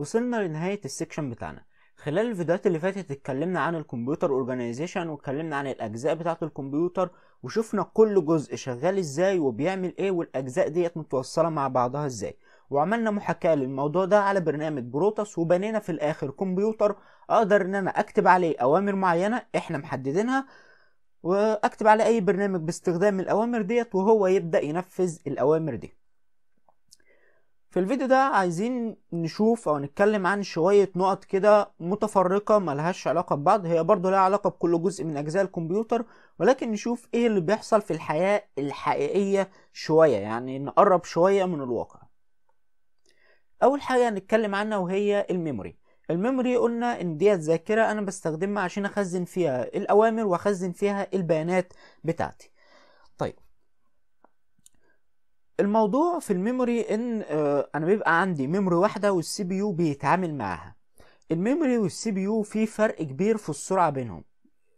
وصلنا لنهاية السكشن بتاعنا خلال الفيديوهات اللي فاتت اتكلمنا عن الكمبيوتر اورجانيزيشن واتكلمنا عن الاجزاء بتاعه الكمبيوتر وشفنا كل جزء شغال ازاي وبيعمل ايه والاجزاء ديت متوصله مع بعضها ازاي وعملنا محاكاه للموضوع ده على برنامج بروتوس وبنينا في الاخر كمبيوتر اقدر ان انا اكتب عليه اوامر معينه احنا محددينها واكتب على اي برنامج باستخدام الاوامر ديت وهو يبدا ينفذ الاوامر دي في الفيديو ده عايزين نشوف او نتكلم عن شوية نقط كده متفرقة ملهاش علاقة ببعض هي برضو لها علاقة بكل جزء من اجزاء الكمبيوتر ولكن نشوف ايه اللي بيحصل في الحياة الحقيقية شوية يعني نقرب شوية من الواقع اول حاجة هنتكلم عنها وهي الميموري الميموري قلنا ان ديت ذاكرة انا بستخدمها عشان اخزن فيها الاوامر واخزن فيها البيانات بتاعتي الموضوع في الميموري ان آه، انا بيبقى عندي ميموري واحده والسي بي يو بيتعامل معاها الميموري والسي بي يو في فرق كبير في السرعه بينهم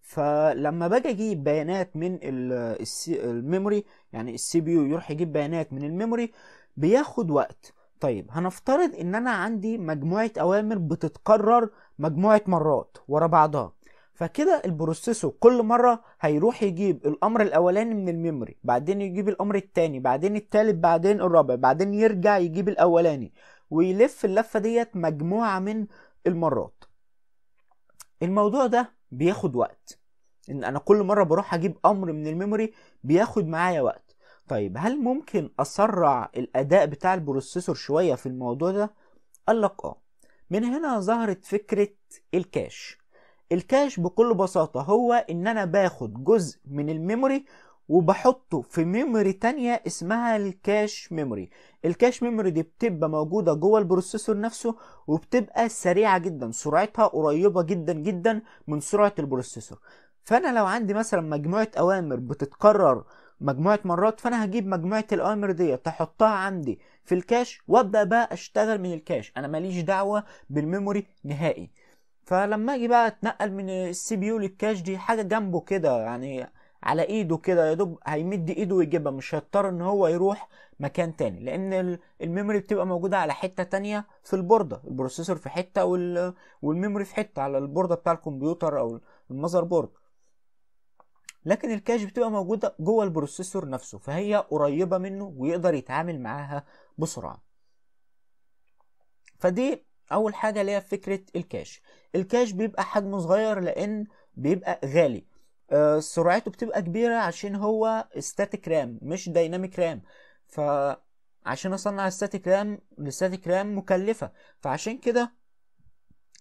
فلما باجي اجيب بيانات من آه، الميموري يعني السي بي يو يروح يجيب بيانات من الميموري بياخد وقت طيب هنفترض ان انا عندي مجموعه اوامر بتتكرر مجموعه مرات ورا بعضها فكده البروسيسور كل مره هيروح يجيب الامر الاولاني من الميموري بعدين يجيب الامر الثاني بعدين الثالث بعدين الرابع بعدين يرجع يجيب الاولاني ويلف اللفه ديت مجموعه من المرات الموضوع ده بياخد وقت ان انا كل مره بروح اجيب امر من الميموري بياخد معايا وقت طيب هل ممكن اسرع الاداء بتاع البروسيسور شويه في الموضوع ده قال لك اه من هنا ظهرت فكره الكاش الكاش بكل بساطة هو ان انا باخد جزء من الميموري وبحطه في ميموري تانية اسمها الكاش ميموري الكاش ميموري دي بتبقى موجودة جوه البروسيسور نفسه وبتبقى سريعة جدا سرعتها قريبة جدا جدا من سرعة البروسيسور فانا لو عندي مثلا مجموعة اوامر بتتكرر مجموعة مرات فانا هجيب مجموعة الاوامر ديت احطها عندي في الكاش وابدا بقى اشتغل من الكاش انا ماليش دعوة بالميموري نهائي فلما اجي بقى اتنقل من السي بي يو للكاش دي حاجه جنبه كده يعني على ايده كده يا دوب هيمد ايده ويجيبها مش هيضطر ان هو يروح مكان تاني لان الميموري بتبقى موجوده على حته تانية في البورده البروسيسور في حته والميموري في حته على البورده بتاع الكمبيوتر او المذر بورد لكن الكاش بتبقى موجوده جوه البروسيسور نفسه فهي قريبه منه ويقدر يتعامل معاها بسرعه فدي اول حاجه اللي هي فكره الكاش الكاش بيبقى حجمه صغير لان بيبقى غالي آه سرعته بتبقى كبيره عشان هو ستاتيك رام مش دايناميك رام ف عشان اصنع ستاتيك رام الستاتيك رام مكلفه فعشان كده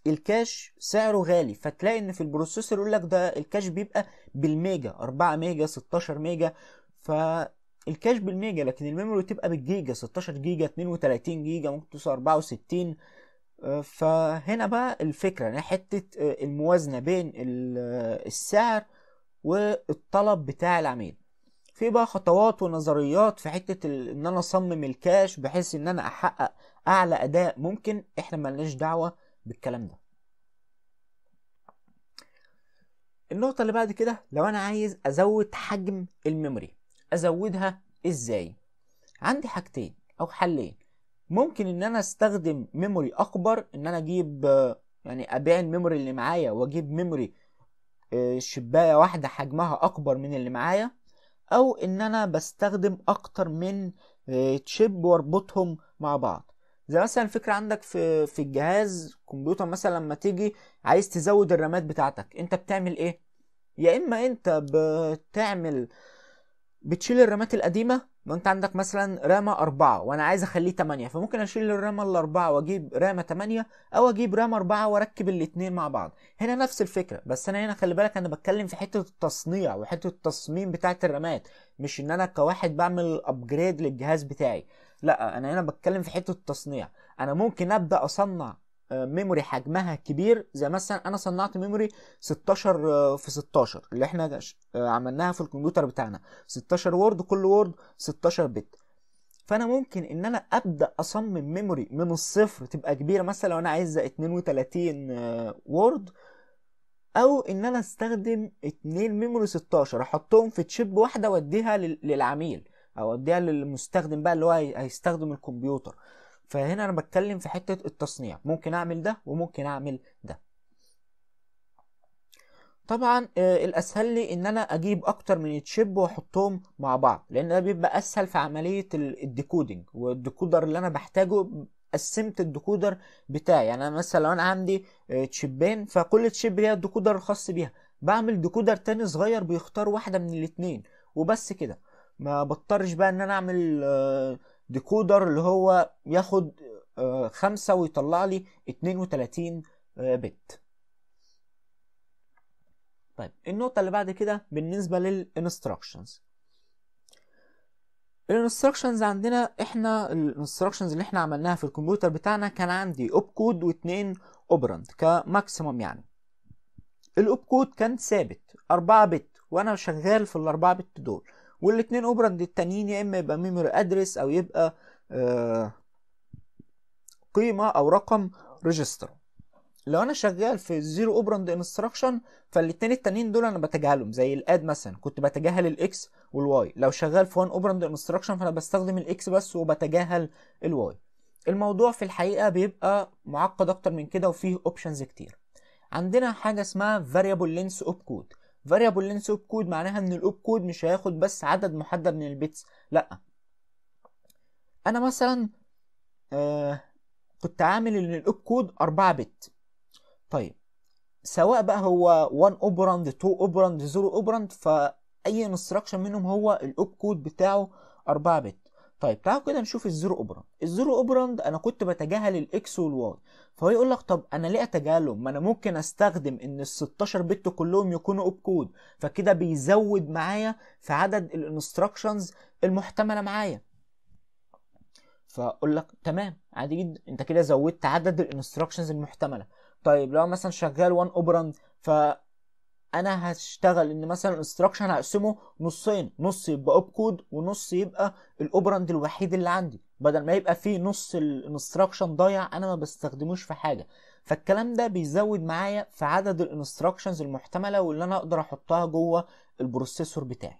الكاش سعره غالي فتلاقي ان في البروسيسور يقول لك ده الكاش بيبقى بالميجا 4 ميجا 16 ميجا فالكاش بالميجا لكن الميموري تبقى بالجيجا 16 جيجا 32 جيجا ممكن توصل 64 فهنا بقى الفكرة يعني حتة آه، الموازنة بين آه، السعر والطلب بتاع العميل في بقى خطوات ونظريات في حتة ان انا اصمم الكاش بحيث ان انا احقق اعلى اداء ممكن احنا ملناش دعوة بالكلام ده النقطة اللي بعد كده لو انا عايز ازود حجم الميموري ازودها ازاي عندي حاجتين او حلين ممكن ان انا استخدم ميموري اكبر ان انا اجيب يعني ابيع الميموري اللي معايا واجيب ميموري آه، شبايه واحده حجمها اكبر من اللي معايا او ان انا بستخدم اكتر من تشيب آه، واربطهم مع بعض زي مثلا الفكره عندك في في الجهاز كمبيوتر مثلا لما تيجي عايز تزود الرامات بتاعتك انت بتعمل ايه يا اما انت بتعمل آه بتشيل الرامات القديمه لو انت عندك مثلا رامه أربعة وانا عايز اخليه تمانية فممكن اشيل الرامه الأربعة واجيب رامه تمانية او اجيب رامه أربعة واركب الاتنين مع بعض هنا نفس الفكره بس انا هنا خلي بالك انا بتكلم في حته التصنيع وحته التصميم بتاعه الرامات مش ان انا كواحد بعمل ابجريد للجهاز بتاعي لا انا هنا بتكلم في حته التصنيع انا ممكن ابدا اصنع ميموري آه، حجمها كبير زي مثلا انا صنعت ميموري 16 آه، في 16 اللي احنا آه، عملناها في الكمبيوتر بتاعنا 16 وورد كل وورد 16 بت فانا ممكن ان انا ابدا اصمم ميموري من الصفر تبقى كبيره مثلا لو انا عايز 32 وورد او ان انا استخدم اتنين ميموري 16 احطهم في تشيب واحده واديها للعميل او اديها للمستخدم بقى اللي هو هيستخدم الكمبيوتر فهنا انا بتكلم في حته التصنيع ممكن اعمل ده وممكن اعمل ده طبعا آه، الاسهل لي ان انا اجيب اكتر من تشيب واحطهم مع بعض لان ده بيبقى اسهل في عمليه الديكودنج والديكودر اللي انا بحتاجه قسمت الديكودر بتاعي يعني انا مثلا لو انا عندي تشيبين آه، فكل تشيب ليها الديكودر الخاص بيها بعمل ديكودر تاني صغير بيختار واحده من الاتنين وبس كده ما بضطرش بقى ان انا اعمل آه، ديكودر اللي هو ياخد آه، خمسة ويطلع لي 32 آه، بت طيب النقطة اللي بعد كده بالنسبة للانستراكشنز الانستراكشنز عندنا احنا الانستراكشنز اللي احنا عملناها في الكمبيوتر بتاعنا كان عندي اوب كود واتنين اوبرند كماكسيموم يعني الاوب كود كان ثابت 4 بت وانا شغال في ال 4 بت دول والاثنين اوبراند التانيين يا اما يبقى ميموري ادرس او يبقى آه، قيمه او رقم ريجستر لو انا شغال في زيرو اوبراند انستراكشن فالاثنين التانيين دول انا بتجاهلهم زي الاد مثلا كنت بتجاهل الاكس والواي لو شغال في وان اوبراند انستراكشن فانا بستخدم الاكس بس وبتجاهل الواي الموضوع في الحقيقه بيبقى معقد اكتر من كده وفيه اوبشنز كتير عندنا حاجه اسمها variable length اوب كود فاريبل لينس اوف كود معناها ان الاوب كود مش هياخد بس عدد محدد من البيتس لا انا مثلا آه كنت عامل ان الاوب كود 4 بت طيب سواء بقى هو 1 اوبراند 2 اوبراند 0 اوبراند فاي انستراكشن منهم هو الاوب كود بتاعه 4 بت طيب تعالوا كده نشوف الزيرو اوبراند الزيرو اوبراند انا كنت بتجاهل الاكس والواي فهو يقول لك طب انا ليه اتجاهلهم ما انا ممكن استخدم ان ال 16 بت كلهم يكونوا اوب كود فكده بيزود معايا في عدد الانستراكشنز المحتمله معايا فاقول لك تمام عادي جدا انت كده زودت عدد الانستراكشنز المحتمله طيب لو مثلا شغال 1 اوبراند ف انا هشتغل ان مثلا الانستراكشن هقسمه نصين نص يبقى اوب كود ونص يبقى الاوبراند الوحيد اللي عندي بدل ما يبقى فيه نص الانستراكشن ضايع انا ما بستخدموش في حاجه فالكلام ده بيزود معايا في عدد الانستراكشنز المحتمله واللي انا اقدر احطها جوه البروسيسور بتاعي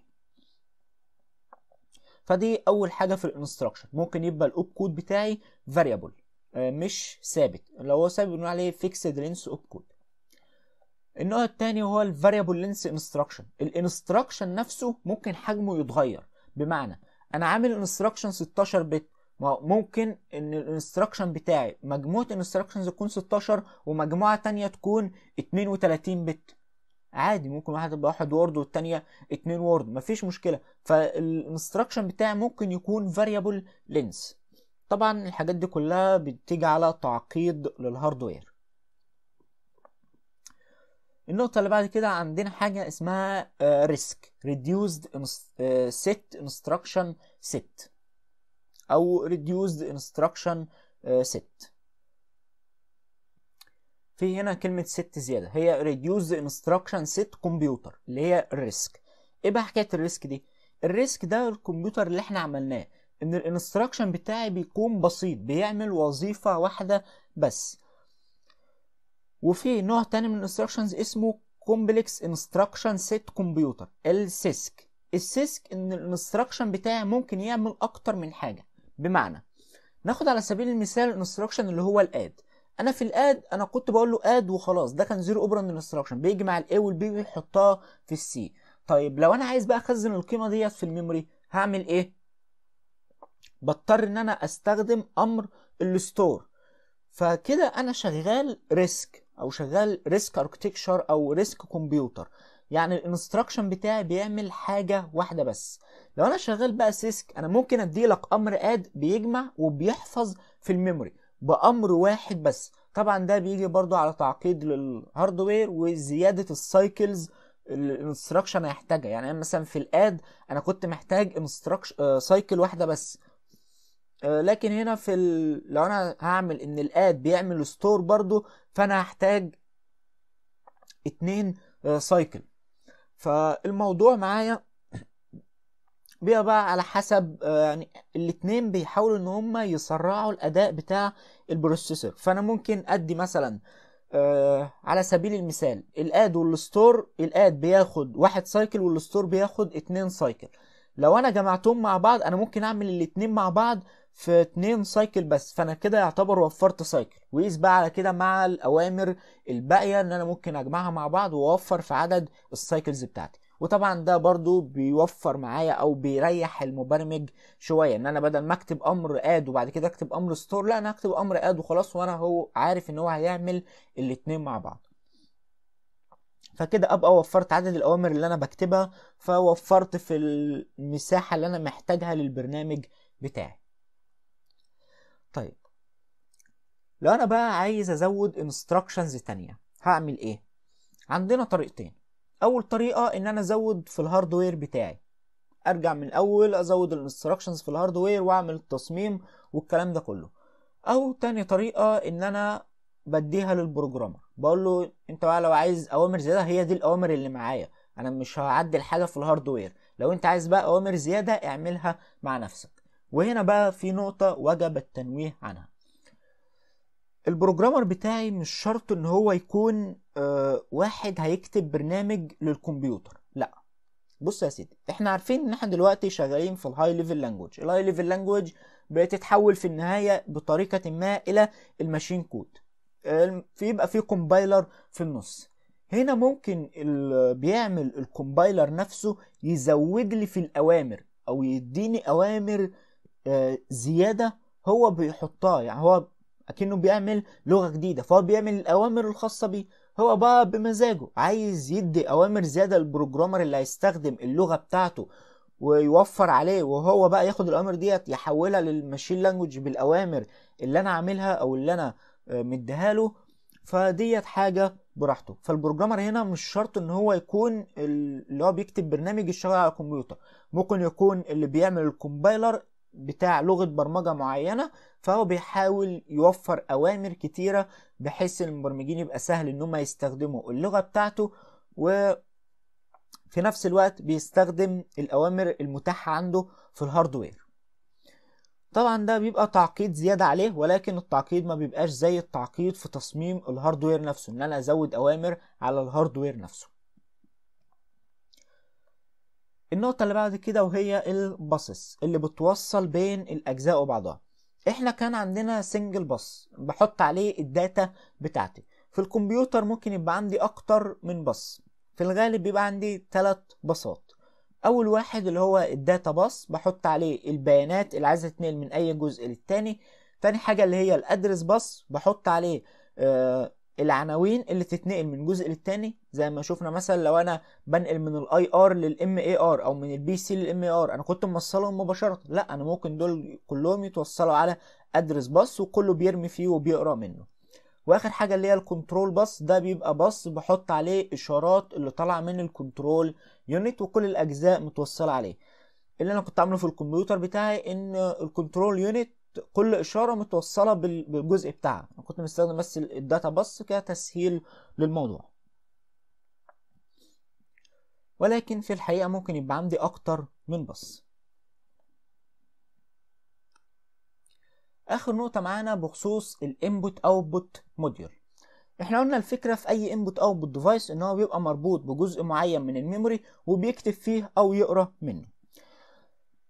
فدي اول حاجه في الانستراكشن ممكن يبقى الاوب كود بتاعي فاريبل آه، مش ثابت لو هو ثابت بنقول عليه فيكسد لينس اوب كود النوع الثاني هو الفاريبل لينس انستراكشن الانستراكشن نفسه ممكن حجمه يتغير بمعنى انا عامل انستراكشن 16 بت ممكن ان الانستراكشن بتاعي مجموعه انستراكشنز تكون 16 ومجموعه تانية تكون 32 بت عادي ممكن واحد يبقى واحد وورد والتانية اتنين وورد مفيش مشكله فالانستراكشن بتاعي ممكن يكون فاريبل لينس طبعا الحاجات دي كلها بتيجي على تعقيد للهاردوير النقطة اللي بعد كده عندنا حاجة اسمها ريسك ريديوزد سيت انستراكشن سيت او ريديوزد انستراكشن سيت في هنا كلمة سيت زيادة هي ريديوزد انستراكشن سيت كمبيوتر اللي هي الريسك ايه بقى حكاية الريسك دي الريسك ده الكمبيوتر اللي احنا عملناه ان الانستراكشن بتاعي بيكون بسيط بيعمل وظيفة واحدة بس وفي نوع تاني من الانستراكشنز اسمه كومبلكس انستراكشن سيت كمبيوتر السيسك السيسك ان الانستراكشن بتاعي ممكن يعمل اكتر من حاجه بمعنى ناخد على سبيل المثال الانستراكشن اللي هو الاد انا في الاد انا كنت بقول له اد وخلاص ده كان زيرو اوبرند انستراكشن بيجي مع الاي والبي ويحطها في السي طيب لو انا عايز بقى اخزن القيمه ديت في الميموري هعمل ايه بضطر ان انا استخدم امر الستور فكده انا شغال ريسك او شغال ريسك اركتكشر او ريسك كمبيوتر يعني الانستراكشن بتاعي بيعمل حاجه واحده بس لو انا شغال بقى سيسك انا ممكن ادي لك امر اد بيجمع وبيحفظ في الميموري بامر واحد بس طبعا ده بيجي برضو على تعقيد للهاردوير وزياده السايكلز الانستراكشن هيحتاجها يعني مثلا في الاد انا كنت محتاج انستراكشن آه، سايكل واحده بس آه، لكن هنا في ال... لو انا هعمل ان الاد بيعمل ستور برضو فانا هحتاج اتنين سايكل آه، فالموضوع معايا بيبقى بقى على حسب آه، يعني الاتنين بيحاولوا ان هم يسرعوا الاداء بتاع البروسيسور فانا ممكن ادي مثلا على سبيل المثال الاد والستور الاد بياخد واحد سايكل والستور بياخد اتنين سايكل لو انا جمعتهم مع بعض انا ممكن اعمل الاتنين مع بعض في اتنين سايكل بس فانا كده يعتبر وفرت سايكل وقيس بقى على كده مع الاوامر الباقيه ان انا ممكن اجمعها مع بعض واوفر في عدد السايكلز بتاعتي وطبعا ده برضو بيوفر معايا او بيريح المبرمج شويه ان انا بدل ما اكتب امر اد وبعد كده اكتب امر ستور لا انا هكتب امر اد وخلاص وانا هو عارف ان هو هيعمل الاتنين مع بعض فكده ابقى وفرت عدد الاوامر اللي انا بكتبها فوفرت في المساحه اللي انا محتاجها للبرنامج بتاعي طيب لو انا بقى عايز ازود انستراكشنز تانية هعمل ايه عندنا طريقتين اول طريقه ان انا ازود في الهاردوير بتاعي ارجع من الاول ازود الانستراكشنز في الهاردوير واعمل التصميم والكلام ده كله او تاني طريقه ان انا بديها للبروجرامر بقول له انت بقى لو عايز اوامر زياده هي دي الاوامر اللي معايا انا مش هعدل حاجه في الهاردوير لو انت عايز بقى اوامر زياده اعملها مع نفسك وهنا بقى في نقطة وجب التنويه عنها البروجرامر بتاعي مش شرط ان هو يكون آه، واحد هيكتب برنامج للكمبيوتر لا بص يا سيدي احنا عارفين ان احنا دلوقتي شغالين في الهاي ليفل لانجوج الهاي ليفل لانجوج بتتحول في النهاية بطريقة ما الى الماشين كود بيبقى في كومبايلر في النص هنا ممكن بيعمل الكومبايلر نفسه يزود لي في الاوامر او يديني اوامر آه، زياده هو بيحطها يعني هو اكنه بيعمل لغه جديده فهو بيعمل الاوامر الخاصه بيه هو بقى بمزاجه عايز يدي اوامر زياده للبروجرامر اللي هيستخدم اللغه بتاعته ويوفر عليه وهو بقى ياخد الاوامر ديت يحولها للماشين لانجوج بالاوامر اللي انا عاملها او اللي انا آه، مديها له فديت حاجه براحته فالبروجرامر هنا مش شرط ان هو يكون اللي هو بيكتب برنامج يشتغل على الكمبيوتر ممكن يكون اللي بيعمل الكومبايلر بتاع لغة برمجة معينة فهو بيحاول يوفر أوامر كتيرة بحيث المبرمجين يبقى سهل إن هم يستخدموا اللغة بتاعته و في نفس الوقت بيستخدم الأوامر المتاحة عنده في الهاردوير طبعا ده بيبقى تعقيد زيادة عليه ولكن التعقيد ما بيبقاش زي التعقيد في تصميم الهاردوير نفسه ان انا ازود اوامر على الهاردوير نفسه النقطة اللي بعد كده وهي الباصس اللي بتوصل بين الأجزاء وبعضها احنا كان عندنا سنجل باص بحط عليه الداتا بتاعتي في الكمبيوتر ممكن يبقى عندي أكتر من باص في الغالب بيبقى عندي تلات باصات أول واحد اللي هو الداتا باص بحط عليه البيانات اللي عايزة تتنقل من أي جزء للتاني تاني حاجة اللي هي الأدرس باص بحط عليه آه العناوين اللي تتنقل من جزء للتاني زي ما شفنا مثلا لو انا بنقل من الاي ار للام اي ار او من البي سي للام اي ار انا كنت موصلهم مباشره لا انا ممكن دول كلهم يتوصلوا على ادرس باص وكله بيرمي فيه وبيقرا منه واخر حاجه اللي هي الكنترول باص ده بيبقى باص بحط عليه اشارات اللي طالعه من الكنترول يونت وكل الاجزاء متوصله عليه اللي انا كنت عامله في الكمبيوتر بتاعي ان الكنترول يونت كل اشاره متوصله بالجزء بتاعها انا كنت مستخدم بس الداتا بس كتسهيل للموضوع ولكن في الحقيقه ممكن يبقى عندي اكتر من بس اخر نقطه معانا بخصوص الانبوت اوتبوت موديول احنا قلنا الفكره في اي انبوت اوتبوت ديفايس ان هو بيبقى مربوط بجزء معين من الميموري وبيكتب فيه او يقرا منه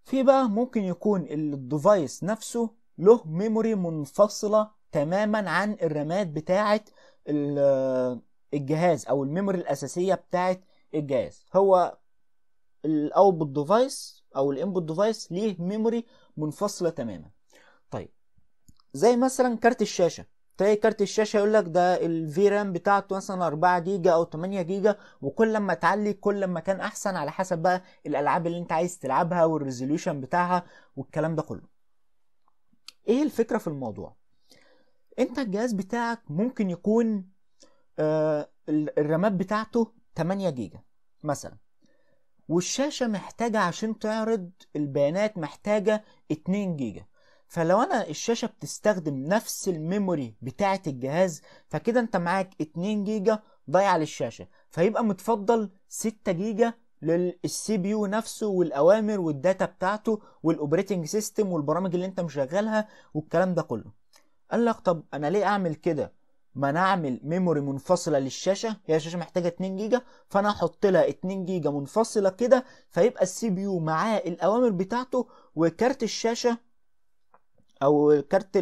في بقى ممكن يكون الديفايس نفسه له ميموري منفصلة تماما عن الرامات بتاعة الجهاز او الميموري الاساسية بتاعة الجهاز هو الاوتبوت ديفايس او الانبوت ديفايس ليه ميموري منفصلة تماما طيب زي مثلا كارت الشاشة تلاقي كارت الشاشه يقول لك ده الفي رام بتاعته مثلا 4 جيجا او 8 جيجا وكل ما تعلي كل ما كان احسن على حسب بقى الالعاب اللي انت عايز تلعبها والريزوليوشن بتاعها والكلام ده كله ايه الفكره في الموضوع انت الجهاز بتاعك ممكن يكون آه، الرامات بتاعته 8 جيجا مثلا والشاشه محتاجه عشان تعرض البيانات محتاجه 2 جيجا فلو انا الشاشه بتستخدم نفس الميموري بتاعه الجهاز فكده انت معاك 2 جيجا ضايع للشاشه فيبقى متفضل 6 جيجا للسي بي يو نفسه والاوامر والداتا بتاعته والاوبريتنج سيستم والبرامج اللي انت مشغلها والكلام ده كله قال لك طب انا ليه اعمل كده ما نعمل ميموري منفصله للشاشه هي الشاشه محتاجه 2 جيجا فانا احط لها 2 جيجا منفصله كده فيبقى السي بي يو معاه الاوامر بتاعته وكارت الشاشه او كارت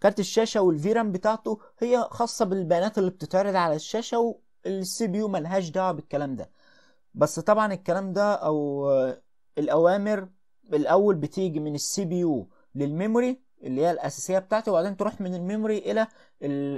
كارت الشاشه والفيرام بتاعته هي خاصه بالبيانات اللي بتتعرض على الشاشه والسي بي يو ملهاش دعوه بالكلام ده بس طبعا الكلام ده او الاوامر الاول بتيجي من السي بي يو للميموري اللي هي الاساسيه بتاعته وبعدين تروح من الميموري الى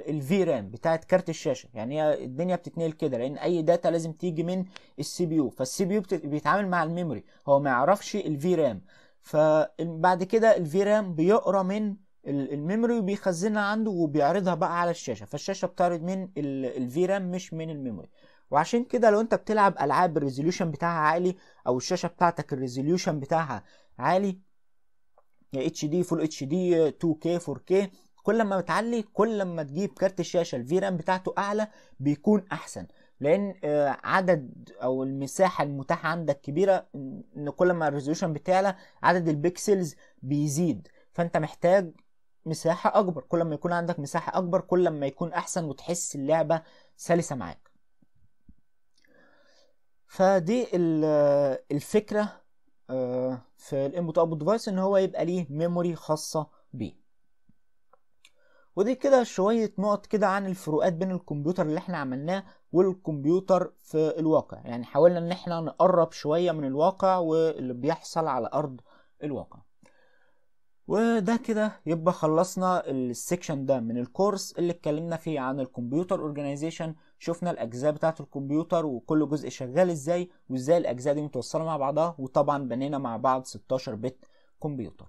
الفي رام بتاعه كارت الشاشه يعني هي الدنيا بتتنقل كده لان اي داتا لازم تيجي من السي بي يو فالسي بي يو بيتعامل مع الميموري هو ما يعرفش الفي رام فبعد كده الفيرام بيقرا من الميموري وبيخزنها عنده وبيعرضها بقى على الشاشه فالشاشه بتعرض من الفيرام مش من الميموري وعشان كده لو انت بتلعب العاب الريزوليوشن بتاعها عالي او الشاشه بتاعتك الريزوليوشن بتاعها عالي اتش دي فول اتش دي 2 كي 4 كي كل ما بتعلي كل ما تجيب كارت الشاشه الفيرام رام بتاعته اعلى بيكون احسن لان آه، عدد او المساحه المتاحه عندك كبيره ان كل ما الريزولوشن بتعلى عدد البكسلز بيزيد فانت محتاج مساحه اكبر كل ما يكون عندك مساحه اكبر كل ما يكون احسن وتحس اللعبه سلسه معاك فدي آه، الفكره آه، في الانبوت اوتبوت ديفايس ان هو يبقى ليه ميموري خاصه بيه ودي كده شوية نقط كده عن الفروقات بين الكمبيوتر اللي احنا عملناه والكمبيوتر في الواقع يعني حاولنا ان احنا نقرب شوية من الواقع واللي بيحصل على ارض الواقع وده كده يبقى خلصنا السكشن ده من الكورس اللي اتكلمنا فيه عن الكمبيوتر اورجانيزيشن شفنا الاجزاء بتاعه الكمبيوتر وكل جزء شغال ازاي وازاي الاجزاء دي متوصله مع بعضها وطبعا بنينا مع بعض 16 بت كمبيوتر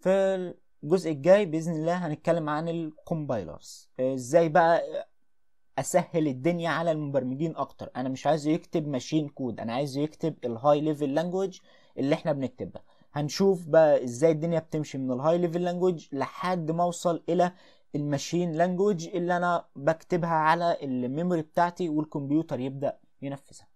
في الجزء الجاي باذن الله هنتكلم عن الكومبايلرز آه، ازاي بقى اسهل الدنيا على المبرمجين اكتر انا مش عايزه يكتب ماشين كود انا عايزه يكتب الهاي ليفل لانجوج اللي احنا بنكتبها هنشوف بقى ازاي الدنيا بتمشي من الهاي ليفل لانجوج لحد ما اوصل الى الماشين لانجوج اللي انا بكتبها على الميموري بتاعتي والكمبيوتر يبدا ينفذها